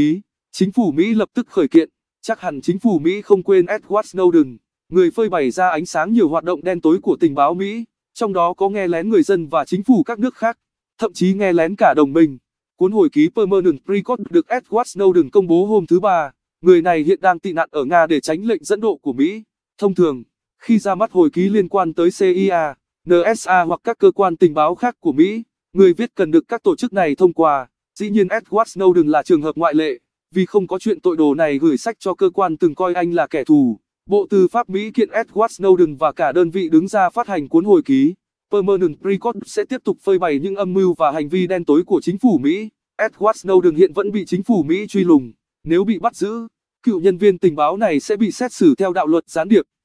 Ý, chính phủ Mỹ lập tức khởi kiện, chắc hẳn chính phủ Mỹ không quên Edward Snowden, người phơi bày ra ánh sáng nhiều hoạt động đen tối của tình báo Mỹ, trong đó có nghe lén người dân và chính phủ các nước khác, thậm chí nghe lén cả đồng minh. Cuốn hồi ký Permanent Record được Edward Snowden công bố hôm thứ Ba, người này hiện đang tị nạn ở Nga để tránh lệnh dẫn độ của Mỹ. Thông thường, khi ra mắt hồi ký liên quan tới CIA, NSA hoặc các cơ quan tình báo khác của Mỹ, người viết cần được các tổ chức này thông qua. Dĩ nhiên Edward Snowden là trường hợp ngoại lệ, vì không có chuyện tội đồ này gửi sách cho cơ quan từng coi anh là kẻ thù. Bộ Tư pháp Mỹ kiện Edward Snowden và cả đơn vị đứng ra phát hành cuốn hồi ký. Permanent Record sẽ tiếp tục phơi bày những âm mưu và hành vi đen tối của chính phủ Mỹ. Edward Snowden hiện vẫn bị chính phủ Mỹ truy lùng. Nếu bị bắt giữ, cựu nhân viên tình báo này sẽ bị xét xử theo đạo luật gián điệp.